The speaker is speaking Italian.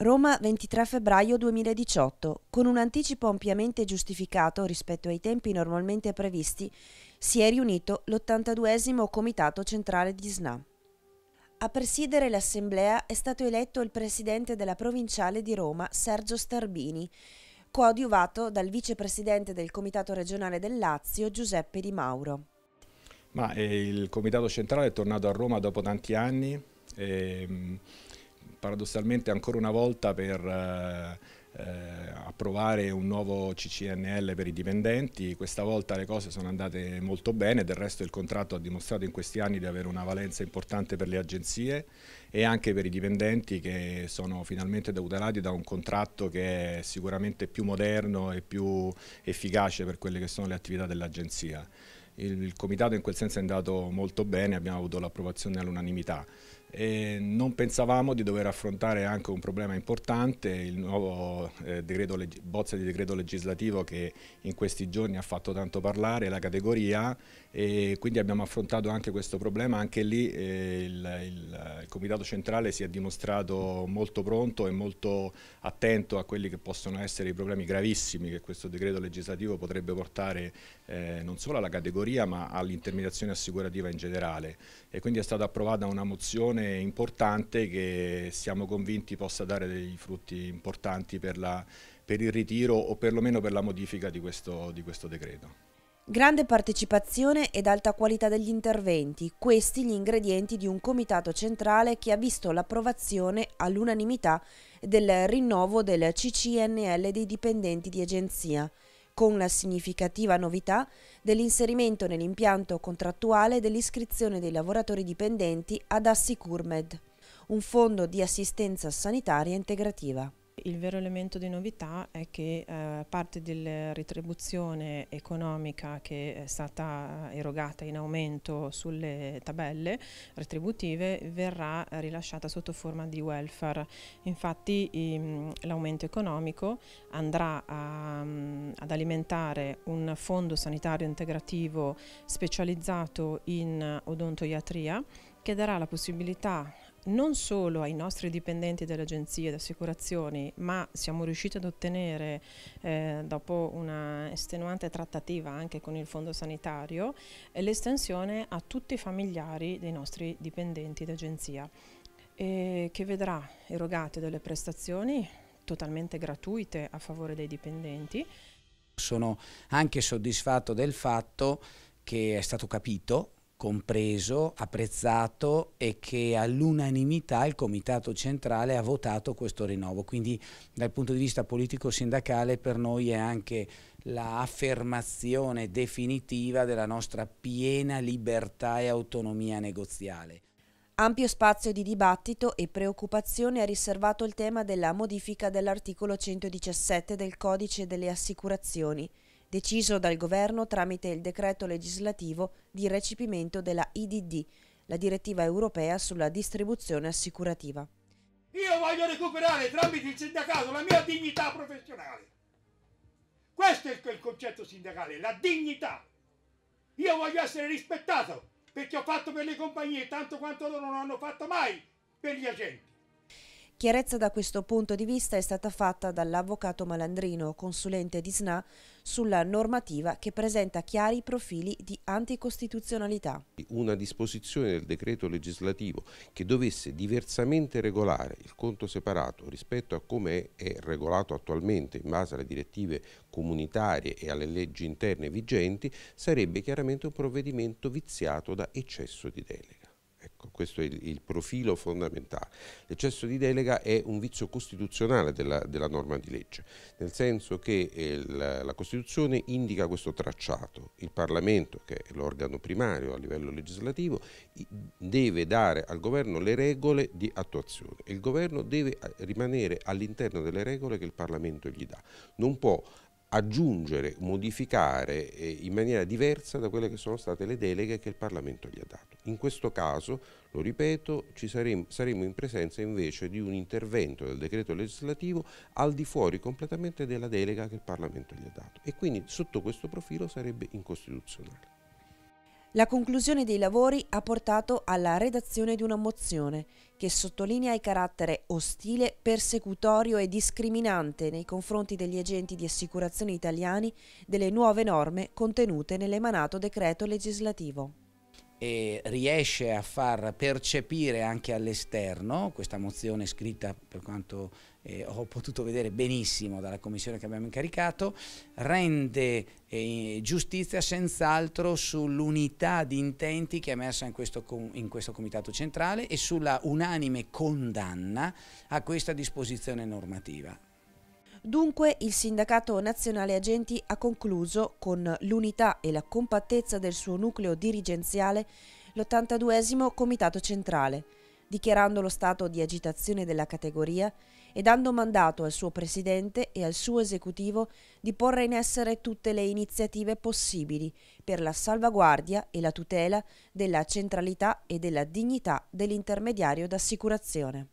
Roma 23 febbraio 2018. Con un anticipo ampiamente giustificato rispetto ai tempi normalmente previsti, si è riunito l'82 Comitato Centrale di SNA. A presiedere l'assemblea è stato eletto il presidente della provinciale di Roma, Sergio Starbini, coadiuvato dal vicepresidente del Comitato regionale del Lazio, Giuseppe Di Mauro. Ma, eh, il Comitato Centrale è tornato a Roma dopo tanti anni. E, ehm, paradossalmente ancora una volta per eh, eh approvare un nuovo CCNL per i dipendenti, questa volta le cose sono andate molto bene, del resto il contratto ha dimostrato in questi anni di avere una valenza importante per le agenzie e anche per i dipendenti che sono finalmente tutelati da un contratto che è sicuramente più moderno e più efficace per quelle che sono le attività dell'agenzia. Il, il comitato in quel senso è andato molto bene, abbiamo avuto l'approvazione all'unanimità. E non pensavamo di dover affrontare anche un problema importante, il nuovo eh, decreto, bozza di decreto legislativo che in questi giorni ha fatto tanto parlare, la categoria, e quindi abbiamo affrontato anche questo problema, anche lì eh, il, il, il, Comitato Centrale si è dimostrato molto pronto e molto attento a quelli che possono essere i problemi gravissimi che questo decreto legislativo potrebbe portare eh, non solo alla categoria ma all'intermediazione assicurativa in generale e quindi è stata approvata una mozione un'azione importante che siamo convinti possa dare dei frutti importanti per, la, per, il ritiro o perlomeno per la modifica di questo, di questo decreto. Grande partecipazione ed alta qualità degli interventi, questi gli ingredienti di un comitato centrale che ha visto l'approvazione all'unanimità del rinnovo del CCNL dei dipendenti di agenzia con la significativa novità dell'inserimento nell'impianto contrattuale dell'iscrizione dei lavoratori dipendenti ad Assicurmed, un fondo di assistenza sanitaria integrativa il vero elemento di novità è che eh, parte della retribuzione economica che è stata erogata in aumento sulle tabelle retributive verrà rilasciata sotto forma di welfare. Infatti ehm, l'aumento economico andrà a, mm, ad alimentare un fondo sanitario integrativo specializzato in odontoiatria che darà la possibilità non solo ai nostri dipendenti delle agenzie di assicurazioni, ma siamo riusciti ad ottenere, eh, dopo una estenuante trattativa anche con il Fondo Sanitario, eh, l'estensione a tutti i familiari dei nostri dipendenti d'agenzia, eh, che vedrà erogate delle prestazioni totalmente gratuite a favore dei dipendenti. Sono anche soddisfatto del fatto che è stato capito compreso, apprezzato e che all'unanimità il Comitato Centrale ha votato questo rinnovo. Quindi dal punto di vista politico-sindacale per noi è anche l'affermazione definitiva della nostra piena libertà e autonomia negoziale. Ampio spazio di dibattito e preoccupazione ha riservato il tema della modifica dell'articolo 117 del Codice delle Assicurazioni, deciso dal Governo tramite il decreto legislativo di recepimento della IDD, la direttiva europea sulla distribuzione assicurativa. Io voglio recuperare tramite il sindacato la mia dignità professionale. Questo è il concetto sindacale, la dignità. Io voglio essere rispettato perché ho fatto per le compagnie tanto quanto loro non hanno fatto mai per gli agenti. Chiarezza da questo punto di vista è stata fatta dall'avvocato Malandrino, consulente di SNA, sulla normativa che presenta chiari profili di anticostituzionalità. Una disposizione del decreto legislativo che dovesse diversamente regolare il conto separato rispetto a come è regolato attualmente in base alle direttive comunitarie e alle leggi interne vigenti sarebbe chiaramente un provvedimento viziato da eccesso di delega. Ecco, questo è il, il, profilo fondamentale. L'eccesso di delega è un vizio costituzionale della, della norma di legge, nel senso che eh, la, Costituzione indica questo tracciato. Il Parlamento, che è l'organo primario a livello legislativo, deve dare al governo le regole di attuazione il governo deve eh, rimanere all'interno delle regole che il Parlamento gli dà. Non può aggiungere, modificare eh, in maniera diversa da quelle che sono state le deleghe che il Parlamento gli ha dato. In questo caso, lo ripeto, saremmo, saremo in presenza invece di un intervento del decreto legislativo al di fuori completamente della delega che il Parlamento gli ha dato e quindi sotto questo profilo sarebbe incostituzionale. La conclusione dei lavori ha portato alla redazione di una mozione che sottolinea il carattere ostile, persecutorio e discriminante nei confronti degli agenti di assicurazione italiani delle nuove norme contenute nell'emanato decreto legislativo e riesce a far percepire anche all'esterno questa mozione scritta per quanto eh, ho potuto vedere benissimo dalla commissione che abbiamo incaricato, rende eh, giustizia senz'altro sull'unità di intenti che è emersa in questo, in questo comitato centrale e sulla unanime condanna a questa disposizione normativa. Dunque il Sindacato Nazionale Agenti ha concluso, con l'unità e la compattezza del suo nucleo dirigenziale, l'82 Comitato Centrale, dichiarando lo stato di agitazione della categoria e dando mandato al suo presidente e al suo esecutivo di porre in essere tutte le iniziative possibili per la salvaguardia e la tutela della centralità e della dignità dell'intermediario d'assicurazione.